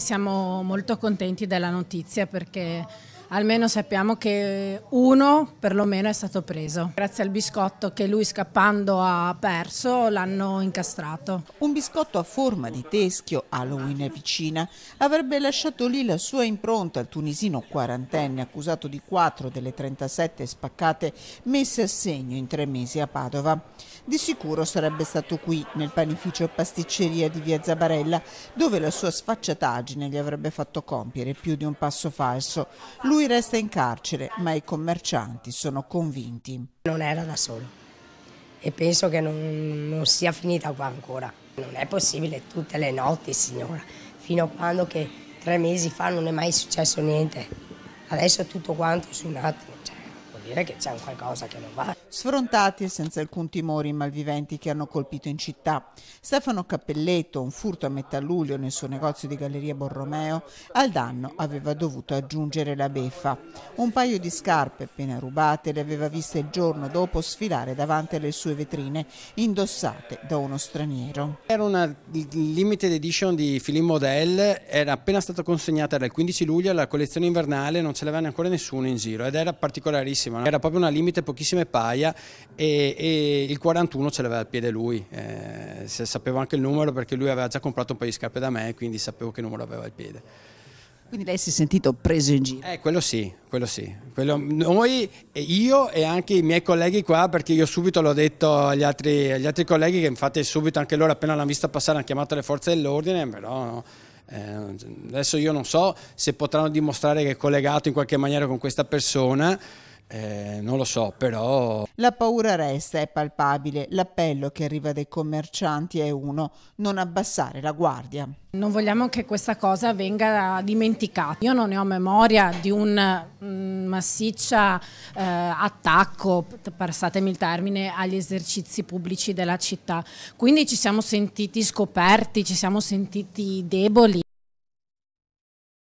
Siamo molto contenti della notizia perché almeno sappiamo che uno perlomeno è stato preso. Grazie al biscotto che lui scappando ha perso l'hanno incastrato. Un biscotto a forma di teschio, Halloween è vicina, avrebbe lasciato lì la sua impronta al tunisino quarantenne accusato di 4 delle 37 spaccate messe a segno in tre mesi a Padova. Di sicuro sarebbe stato qui, nel panificio pasticceria di via Zabarella, dove la sua sfacciataggine gli avrebbe fatto compiere più di un passo falso. Lui lui resta in carcere, ma i commercianti sono convinti. Non era da solo e penso che non, non sia finita qua ancora. Non è possibile tutte le notti, signora, fino a quando che tre mesi fa non è mai successo niente. Adesso tutto quanto su un attimo, cioè, vuol dire che c'è qualcosa che non va sfrontati e senza alcun timore i malviventi che hanno colpito in città. Stefano Cappelletto, un furto a metà luglio nel suo negozio di Galleria Borromeo, al danno aveva dovuto aggiungere la beffa. Un paio di scarpe appena rubate le aveva viste il giorno dopo sfilare davanti alle sue vetrine, indossate da uno straniero. Era una limited edition di Philippe Model, era appena stata consegnata dal 15 luglio alla collezione invernale, non ce l'aveva ancora nessuno in giro ed era particolarissima, era proprio una limite pochissime paia migliaia e, e il 41 ce l'aveva al piede lui, eh, sapevo anche il numero perché lui aveva già comprato un paio di scarpe da me quindi sapevo che numero aveva al piede. Quindi lei si è sentito preso in giro? Eh, quello sì, quello sì. Quello, noi, io e anche i miei colleghi qua, perché io subito l'ho detto agli altri, agli altri colleghi, che infatti subito anche loro appena l'hanno vista passare hanno chiamato le forze dell'ordine, però no. Eh, adesso io non so se potranno dimostrare che è collegato in qualche maniera con questa persona, eh, non lo so, però... La paura resta, è palpabile. L'appello che arriva dai commercianti è uno, non abbassare la guardia. Non vogliamo che questa cosa venga dimenticata. Io non ne ho memoria di un mm, massiccio eh, attacco, passatemi il termine, agli esercizi pubblici della città. Quindi ci siamo sentiti scoperti, ci siamo sentiti deboli.